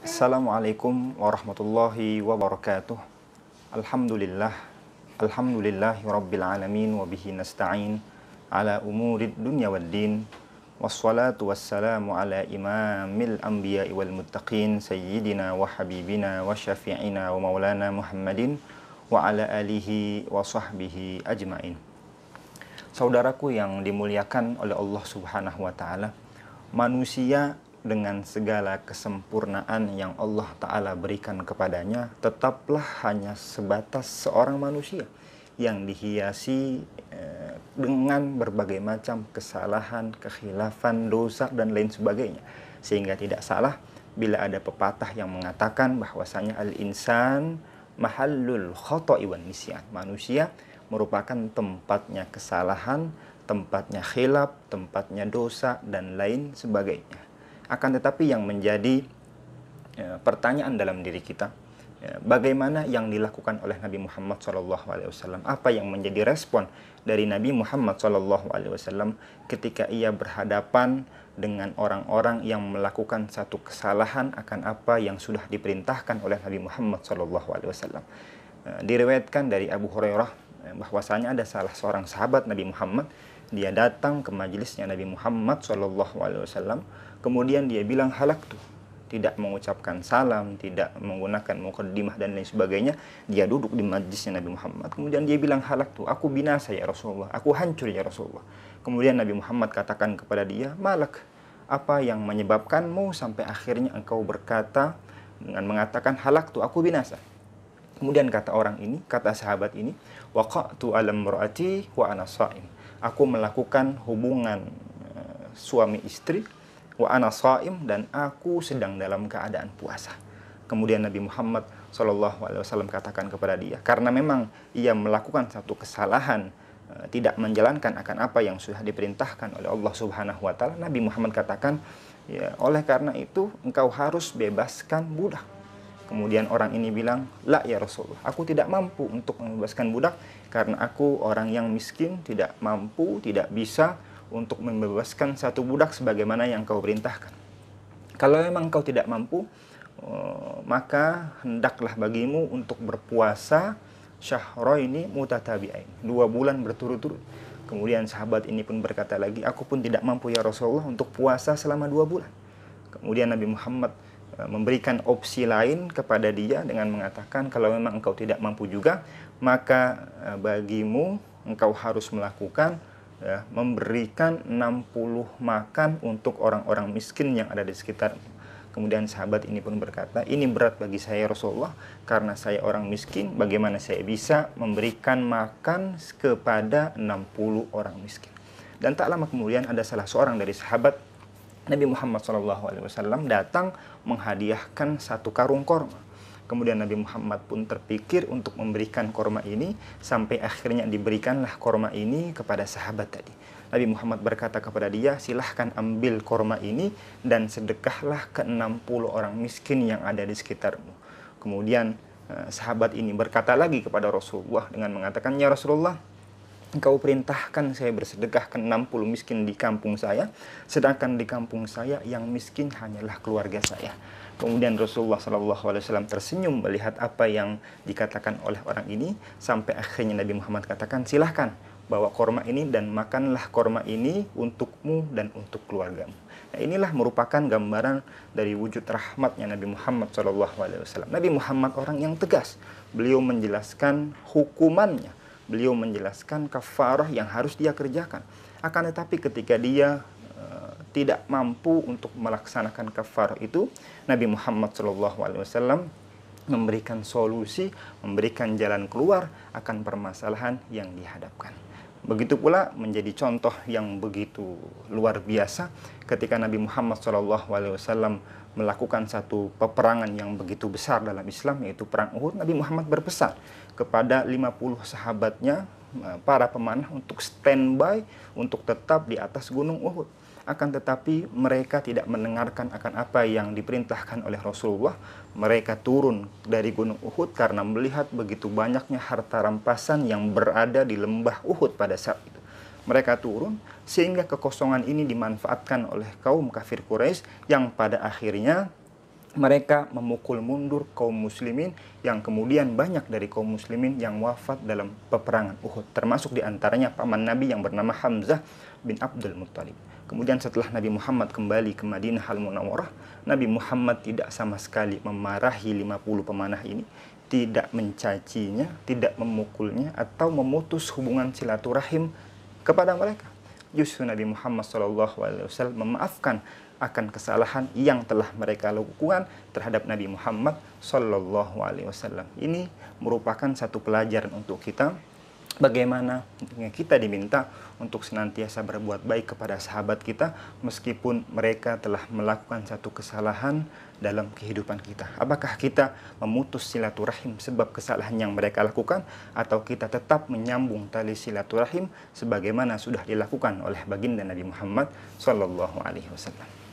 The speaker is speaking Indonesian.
Assalamualaikum warahmatullahi wabarakatuh. Alhamdulillah. Alhamdulillahi rabbil alamin wa bihi nasta'in ala umurid dunya wad din. Wassalatu wassalamu ala imamil anbiya wal muttaqin sayyidina wa habibina wa syafi'ina wa maulana Muhammadin wa ala alihi wa sahbihi ajmain. Saudaraku yang dimuliakan oleh Allah Subhanahu wa taala, manusia dengan segala kesempurnaan yang Allah Ta'ala berikan kepadanya, tetaplah hanya sebatas seorang manusia yang dihiasi eh, dengan berbagai macam kesalahan, kekhilafan, dosa, dan lain sebagainya. Sehingga tidak salah bila ada pepatah yang mengatakan bahwasanya al-insan mahallul khoto iwan nisyan. Manusia merupakan tempatnya kesalahan, tempatnya khilaf, tempatnya dosa, dan lain sebagainya. Akan tetapi yang menjadi ya, pertanyaan dalam diri kita, ya, bagaimana yang dilakukan oleh Nabi Muhammad SAW? Apa yang menjadi respon dari Nabi Muhammad SAW ketika ia berhadapan dengan orang-orang yang melakukan satu kesalahan akan apa yang sudah diperintahkan oleh Nabi Muhammad SAW? Ya, direwetkan dari Abu Hurairah ya, bahwasanya ada salah seorang sahabat Nabi Muhammad dia datang ke majelisnya Nabi Muhammad saw kemudian dia bilang halak tuh tidak mengucapkan salam, tidak menggunakan mukaddimah dan lain sebagainya, dia duduk di majlisnya Nabi Muhammad. Kemudian dia bilang halak tuh, aku binasa ya Rasulullah, aku hancur ya Rasulullah. Kemudian Nabi Muhammad katakan kepada dia, malak, apa yang menyebabkanmu sampai akhirnya engkau berkata dengan mengatakan halak tuh, aku binasa. Kemudian kata orang ini, kata sahabat ini, waqa'tu alam mur'ati wa ana Aku melakukan hubungan eh, suami istri wa ana saim dan aku sedang dalam keadaan puasa. Kemudian Nabi Muhammad SAW katakan kepada dia karena memang ia melakukan satu kesalahan e, tidak menjalankan akan apa yang sudah diperintahkan oleh Allah Subhanahu wa taala. Nabi Muhammad katakan, ya, oleh karena itu engkau harus bebaskan budak. Kemudian orang ini bilang, "La ya Rasulullah, aku tidak mampu untuk membebaskan budak karena aku orang yang miskin, tidak mampu, tidak bisa untuk membebaskan satu budak sebagaimana yang kau perintahkan. Kalau memang kau tidak mampu, eh, maka hendaklah bagimu untuk berpuasa syahro ini mutatabi'ain. Dua bulan berturut-turut. Kemudian sahabat ini pun berkata lagi, aku pun tidak mampu ya Rasulullah untuk puasa selama dua bulan. Kemudian Nabi Muhammad eh, memberikan opsi lain kepada dia dengan mengatakan kalau memang engkau tidak mampu juga maka eh, bagimu engkau harus melakukan ya, memberikan 60 makan untuk orang-orang miskin yang ada di sekitar. Kemudian sahabat ini pun berkata, ini berat bagi saya Rasulullah karena saya orang miskin, bagaimana saya bisa memberikan makan kepada 60 orang miskin. Dan tak lama kemudian ada salah seorang dari sahabat Nabi Muhammad SAW datang menghadiahkan satu karung korma Kemudian Nabi Muhammad pun terpikir untuk memberikan korma ini sampai akhirnya diberikanlah korma ini kepada sahabat tadi. Nabi Muhammad berkata kepada dia, silahkan ambil korma ini dan sedekahlah ke 60 orang miskin yang ada di sekitarmu. Kemudian eh, sahabat ini berkata lagi kepada Rasulullah dengan mengatakan, Ya Rasulullah, Engkau perintahkan saya bersedekah ke 60 miskin di kampung saya, sedangkan di kampung saya yang miskin hanyalah keluarga saya. Kemudian Rasulullah SAW tersenyum melihat apa yang dikatakan oleh orang ini, sampai akhirnya Nabi Muhammad katakan, silahkan bawa korma ini dan makanlah korma ini untukmu dan untuk keluargamu. Nah, inilah merupakan gambaran dari wujud rahmatnya Nabi Muhammad SAW. Nabi Muhammad orang yang tegas. Beliau menjelaskan hukumannya beliau menjelaskan kafarah yang harus dia kerjakan. Akan tetapi ketika dia uh, tidak mampu untuk melaksanakan kafarah itu, Nabi Muhammad SAW memberikan solusi, memberikan jalan keluar akan permasalahan yang dihadapkan. Begitu pula menjadi contoh yang begitu luar biasa ketika Nabi Muhammad SAW melakukan satu peperangan yang begitu besar dalam Islam yaitu perang Uhud. Nabi Muhammad berpesan kepada 50 sahabatnya eh, para pemanah untuk standby untuk tetap di atas gunung Uhud akan tetapi mereka tidak mendengarkan akan apa yang diperintahkan oleh Rasulullah. Mereka turun dari Gunung Uhud karena melihat begitu banyaknya harta rampasan yang berada di lembah Uhud pada saat itu. Mereka turun sehingga kekosongan ini dimanfaatkan oleh kaum kafir Quraisy yang pada akhirnya mereka memukul mundur kaum muslimin yang kemudian banyak dari kaum muslimin yang wafat dalam peperangan Uhud termasuk diantaranya paman Nabi yang bernama Hamzah bin Abdul Muttalib kemudian setelah Nabi Muhammad kembali ke Madinah Al Munawwarah Nabi Muhammad tidak sama sekali memarahi 50 pemanah ini tidak mencacinya tidak memukulnya atau memutus hubungan silaturahim kepada mereka justru Nabi Muhammad SAW memaafkan akan kesalahan yang telah mereka lakukan terhadap Nabi Muhammad Sallallahu Alaihi Wasallam. Ini merupakan satu pelajaran untuk kita bagaimana kita diminta untuk senantiasa berbuat baik kepada sahabat kita meskipun mereka telah melakukan satu kesalahan dalam kehidupan kita. Apakah kita memutus silaturahim sebab kesalahan yang mereka lakukan atau kita tetap menyambung tali silaturahim sebagaimana sudah dilakukan oleh baginda Nabi Muhammad sallallahu alaihi wasallam.